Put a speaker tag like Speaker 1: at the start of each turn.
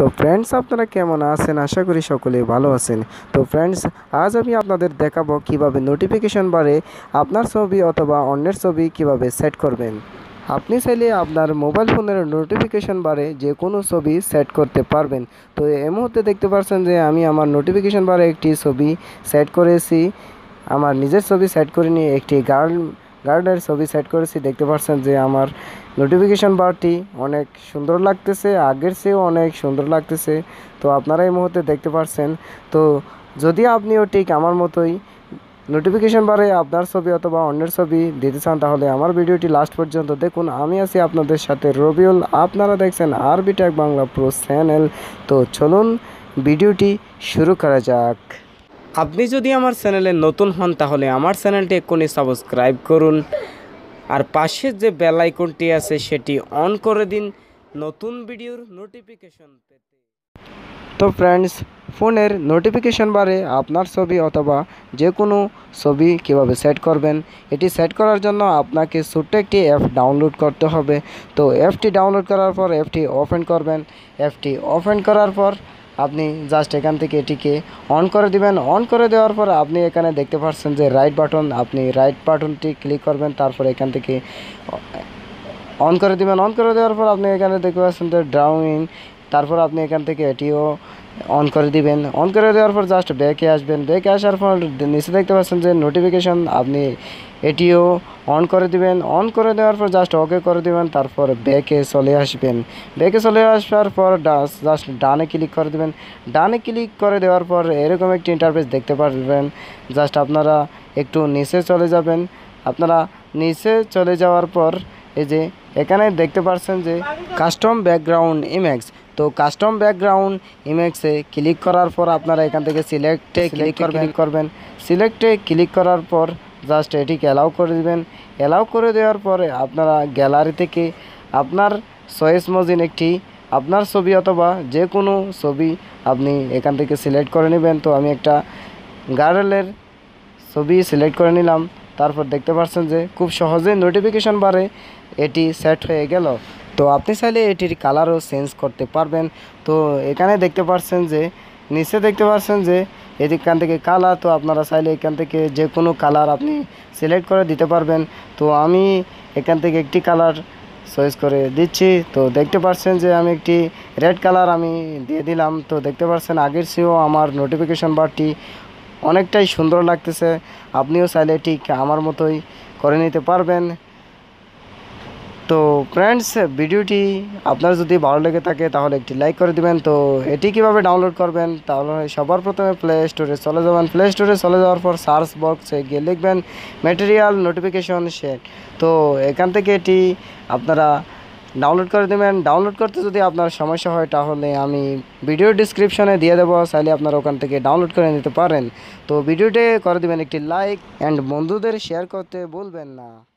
Speaker 1: তো ফ্রেন্ডস আপনারা কেমন আছেন আশা করি সকলেই ভালো আছেন তো ফ্রেন্ডস আজ আমি আপনাদের দেখাবো কিভাবে নোটিফিকেশন বারে আপনার ছবি অথবা অন্যের ছবি কিভাবে সেট করবেন আপনি চাইলে আপনার মোবাইল ফোনের নোটিফিকেশন বারে যে কোনো ছবি সেট করতে পারবেন তো এই মুহূর্তে দেখতে পাচ্ছেন যে আমি আমার নোটিফিকেশন বারে একটি ছবি সেট করেছি আমার নিজের ছবি সেট করে নিয়ে একটি গার্ল গার্ডের ছবি সেট করেছি দেখতে পাচ্ছেন যে আমার নোটিফিকেশান বারটি অনেক সুন্দর লাগতেছে আগের চেয়েও অনেক সুন্দর লাগতেছে তো আপনারা এই মুহূর্তে দেখতে পাচ্ছেন তো যদি আপনিও ঠিক আমার মতোই নোটিফিকেশান বারে আপনার ছবি অথবা অন্যের ছবি দিতে চান তাহলে আমার ভিডিওটি লাস্ট পর্যন্ত দেখুন আমি আছি আপনাদের সাথে রবিউল আপনারা দেখছেন আরবি টেক বাংলা প্রো চ্যানেল তো চলুন ভিডিওটি শুরু করা যাক আপনি যদি আমার চ্যানেলে নতুন হন তাহলে আমার চ্যানেলটি এক্ষুনি সাবস্ক্রাইব করুন আর পাশের যে বেল আইকনটি আছে সেটি অন করে দিন নতুন ভিডিওর নোটিফিকেশন পেতে তো ফ্রেন্ডস ফোনের নোটিফিকেশন বারে আপনার ছবি অথবা যে কোনো ছবি কিভাবে সেট করবেন এটি সেট করার জন্য আপনাকে ছোট্ট একটি অ্যাপ ডাউনলোড করতে হবে তো অ্যাপটি ডাউনলোড করার পর অ্যাপটি ওপেন করবেন অ্যাপটি ওপেন করার পর আপনি জাস্ট এখান থেকে এটিকে অন করে দিবেন অন করে দেওয়ার পর আপনি এখানে দেখতে পাচ্ছেন যে রাইট বাটন আপনি রাইট বাটনটি ক্লিক করবেন তারপর এখান থেকে অন করে দেবেন অন করে দেওয়ার পর আপনি এখানে দেখতে পাচ্ছেন যে ড্রাউইং তারপর আপনি এখান থেকে এটিও অন করে দিবেন অন করে দেওয়ার পর জাস্ট ব্যাকে আসবেন ব্যাকে আসার পর নিচে দেখতে পাচ্ছেন যে নোটিফিকেশান আপনি এটিও অন করে দিবেন অন করে দেওয়ার পর জাস্ট ওকে করে দিবেন তারপর ব্যাকে চলে আসবেন ব্যাকে চলে আসার পর জাস্ট ডানে ক্লিক করে দিবেন ডানে ক্লিক করে দেওয়ার পর এরকম একটি ইন্টারফেস দেখতে পারবেন জাস্ট আপনারা একটু নিচে চলে যাবেন আপনারা নিচে চলে যাওয়ার পর এই যে এখানে দেখতে পাচ্ছেন যে কাস্টম ব্যাকগ্রাউন্ড ইমেক্স তো কাস্টম ব্যাকগ্রাউন্ড ইমেক্সে ক্লিক করার পর আপনারা এখান থেকে সিলেক্টে ক্লিক করবেন করবেন সিলেক্টে ক্লিক করার পর জাস্ট এটিকে অ্যালাউ করে দেবেন অ্যালাউ করে দেওয়ার পরে আপনারা গ্যালারি থেকে আপনার সয়েস মজিন একটি আপনার ছবি অথবা যে কোনো ছবি আপনি এখান থেকে সিলেক্ট করে নেবেন তো আমি একটা গার্লের ছবি সিলেক্ট করে নিলাম তারপর দেখতে পাচ্ছেন যে খুব সহজে নোটিফিকেশন বারে এটি সেট হয়ে গেল তো আপনি চাইলে এটির কালারও চেঞ্জ করতে পারবেন তো এখানে দেখতে পাচ্ছেন যে নিচে দেখতে পাচ্ছেন যে এদিকখান থেকে কালার তো আপনারা চাইলে এখান থেকে যে কোনো কালার আপনি সিলেক্ট করে দিতে পারবেন তো আমি এখান থেকে একটি কালার চয়েস করে দিচ্ছি তো দেখতে পাচ্ছেন যে আমি একটি রেড কালার আমি দিয়ে দিলাম তো দেখতে পাচ্ছেন আগের চেয়েও আমার নোটিফিকেশন বারটি অনেকটাই সুন্দর লাগতেছে আপনিও চাইলে ঠিক আমার মতোই করে নিতে পারবেন তো ফ্রেন্ডস ভিডিওটি আপনার যদি ভালো লেগে থাকে তাহলে একটি লাইক করে দিবেন তো এটি কিভাবে ডাউনলোড করবেন তাহলে সবার প্রথমে প্লে স্টোরে চলে যাবেন প্লে স্টোরে চলে যাওয়ার পর সার্চ বক্সে গিয়ে লিখবেন ম্যাটেরিয়াল নোটিফিকেশন সেট তো এখান থেকে এটি আপনারা ডাউনলোড করে দেবেন ডাউনলোড করতে যদি আপনার সমস্যা হয় তাহলে আমি ভিডিও ডিসক্রিপশনে দিয়ে দেবো চাইলে আপনারা ওখান থেকে ডাউনলোড করে নিতে পারেন তো ভিডিওটি করে দেবেন একটি লাইক অ্যান্ড বন্ধুদের শেয়ার করতে বলবেন না